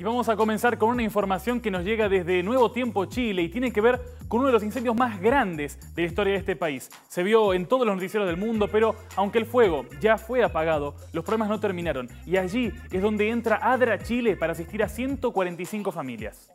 Y vamos a comenzar con una información que nos llega desde Nuevo Tiempo Chile y tiene que ver con uno de los incendios más grandes de la historia de este país. Se vio en todos los noticieros del mundo, pero aunque el fuego ya fue apagado, los problemas no terminaron. Y allí es donde entra Adra Chile para asistir a 145 familias.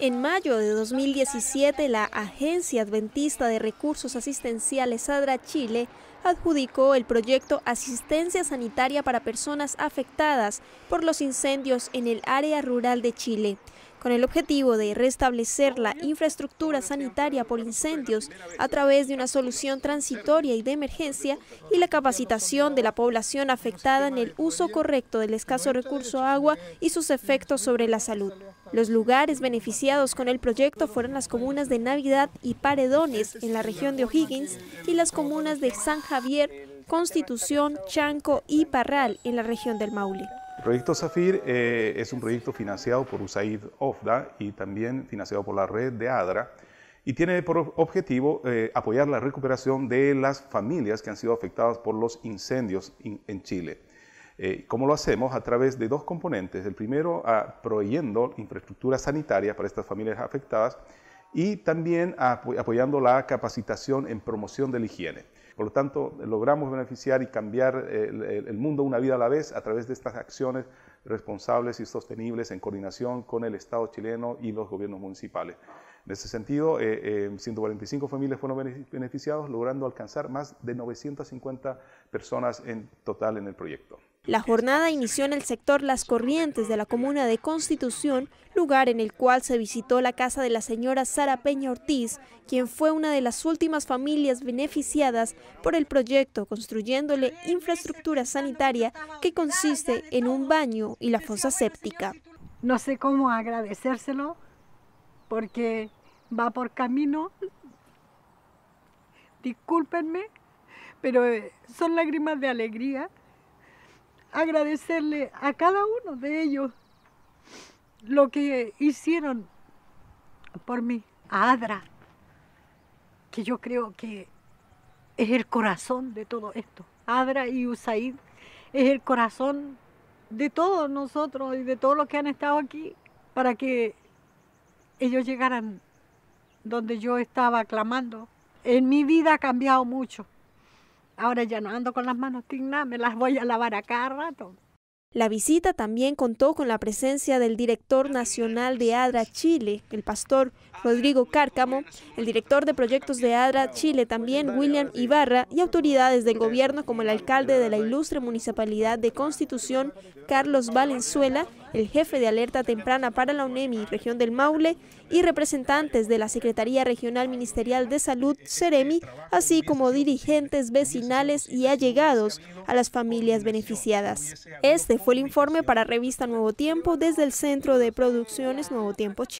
En mayo de 2017, la Agencia Adventista de Recursos Asistenciales ADRA Chile adjudicó el proyecto Asistencia Sanitaria para Personas Afectadas por los Incendios en el Área Rural de Chile, con el objetivo de restablecer la infraestructura sanitaria por incendios a través de una solución transitoria y de emergencia y la capacitación de la población afectada en el uso correcto del escaso recurso agua y sus efectos sobre la salud. Los lugares beneficiados con el proyecto fueron las comunas de Navidad y Paredones en la región de O'Higgins y las comunas de San Javier, Constitución, Chanco y Parral en la región del Maule proyecto Zafir eh, es un proyecto financiado por USAID OFDA y también financiado por la red de ADRA y tiene por objetivo eh, apoyar la recuperación de las familias que han sido afectadas por los incendios en Chile. Eh, ¿Cómo lo hacemos? A través de dos componentes. El primero, a, proveyendo infraestructura sanitaria para estas familias afectadas y también apoyando la capacitación en promoción de la higiene. Por lo tanto, logramos beneficiar y cambiar eh, el, mundo una vida a la vez a través de estas acciones responsables y sostenibles en coordinación con el Estado chileno y los gobiernos municipales. En ese sentido, 145 eh, eh, familias fueron beneficiadas, logrando alcanzar más de 950 personas en total en el proyecto. La jornada inició en el sector Las Corrientes de la comuna de Constitución, lugar en el cual se visitó la casa de la señora Sara Peña Ortiz, quien fue una de las últimas familias beneficiadas por el proyecto, construyéndole infraestructura sanitaria que consiste en un baño y la fosa séptica. No sé cómo agradecérselo porque va por camino. Discúlpenme, pero eh, son lágrimas de alegría agradecerle a cada uno de ellos lo que hicieron por mí. A Adra, que yo creo que es el corazón de todo esto. Adra y Usaid es el corazón de todos nosotros y de todos los que han estado aquí para que ellos llegaran donde yo estaba clamando. En mi vida ha cambiado mucho. Ahora ya no ando con las manos tignas, me las voy a lavar a cada rato. La visita también contó con la presencia del director nacional de ADRA Chile, el pastor Rodrigo Cárcamo, el director de proyectos de ADRA Chile también, William Ibarra, y autoridades del gobierno como el alcalde de la ilustre municipalidad de Constitución, Carlos Valenzuela, el jefe de alerta temprana para la UNEMI, región del Maule, y representantes de la Secretaría Regional Ministerial de Salud, CEREMI, así como dirigentes vecinales y allegados a las familias beneficiadas. Este fue el informe para Revista Nuevo Tiempo desde el Centro de Producciones Nuevo Tiempo Chile.